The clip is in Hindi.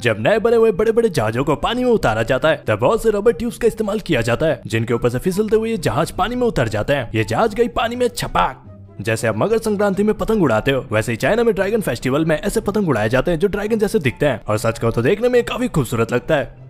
जब नए बने हुए बड़े बड़े जहाजों को पानी में उतारा जाता है तब बहुत से रबर ट्यूब्स का इस्तेमाल किया जाता है जिनके ऊपर से फिसलते हुए ये जहाज पानी में उतर जाते हैं ये जहाज गई पानी में छपाक जैसे आप मकर संक्रांति में पतंग उड़ाते हो वैसे ही चाइना में ड्रैगन फेस्टिवल में ऐसे पतंग उड़ाए जाते हैं जो ड्रैगन जैसे दिखते हैं और सच कहो तो देखने में काफी खूबसूरत लगता है